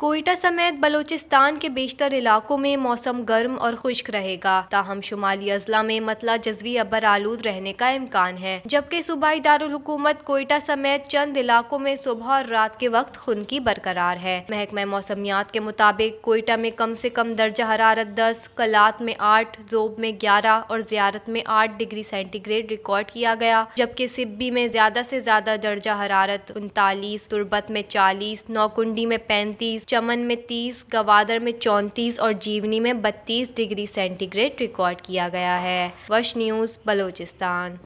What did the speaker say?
कोयटा समेत बलोचिस्तान के बेशतर इलाकों में मौसम गर्म और खुश्क रहेगा ताहम शुमाली अजला में मतला जजवी अबर आलूद रहने का इम्कान है जबकि सूबाई दारकूमत कोयटा समेत चंद इलाकों में सुबह और रात के वक्त खुन की बरकरार है महकमा मौसमियात के मुताबिक कोयटा में कम से कम दर्जा हरारत दस कलात में आठ जोब में ग्यारह और जियारत में आठ डिग्री सेंटीग्रेड रिकॉर्ड किया गया जबकि सिब्बी में ज्यादा से ज्यादा दर्जा हरारत उनतालीस तुरबत में चालीस नौकुंडी में पैंतीस चमन में तीस गवादर में चौंतीस और जीवनी में बत्तीस डिग्री सेंटीग्रेड रिकॉर्ड किया गया है वश न्यूज़ बलोचिस्तान